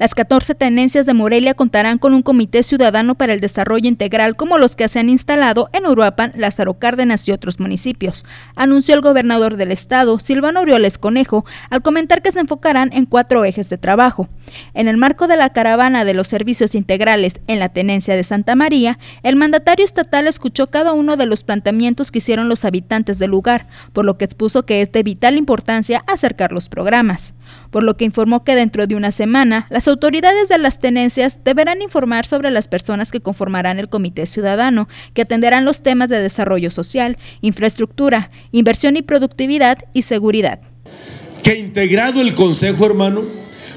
Las 14 tenencias de Morelia contarán con un comité ciudadano para el desarrollo integral como los que se han instalado en Uruapan, Lázaro Cárdenas y otros municipios, anunció el gobernador del estado, Silvano Orioles Conejo, al comentar que se enfocarán en cuatro ejes de trabajo en el marco de la caravana de los servicios integrales en la tenencia de Santa María, el mandatario estatal escuchó cada uno de los planteamientos que hicieron los habitantes del lugar, por lo que expuso que es de vital importancia acercar los programas, por lo que informó que dentro de una semana las autoridades de las tenencias deberán informar sobre las personas que conformarán el comité ciudadano, que atenderán los temas de desarrollo social, infraestructura, inversión y productividad y seguridad. Que integrado el Consejo, hermano,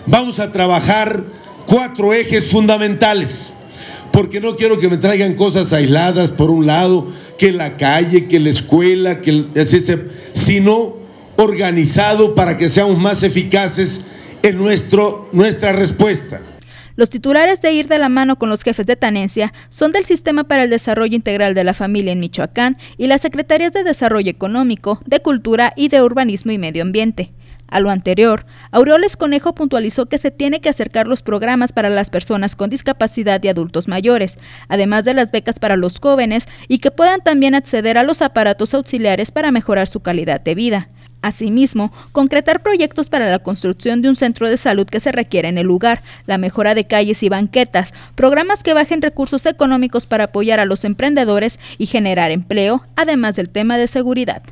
vamos a trabajar cuatro ejes fundamentales, porque no quiero que me traigan cosas aisladas por un lado, que la calle, que la escuela, que sino organizado para que seamos más eficaces en nuestro, nuestra respuesta. Los titulares de ir de la mano con los jefes de Tanencia son del Sistema para el Desarrollo Integral de la Familia en Michoacán y las Secretarías de Desarrollo Económico, de Cultura y de Urbanismo y Medio Ambiente. A lo anterior, Aureoles Conejo puntualizó que se tiene que acercar los programas para las personas con discapacidad y adultos mayores, además de las becas para los jóvenes y que puedan también acceder a los aparatos auxiliares para mejorar su calidad de vida. Asimismo, concretar proyectos para la construcción de un centro de salud que se requiere en el lugar, la mejora de calles y banquetas, programas que bajen recursos económicos para apoyar a los emprendedores y generar empleo, además del tema de seguridad.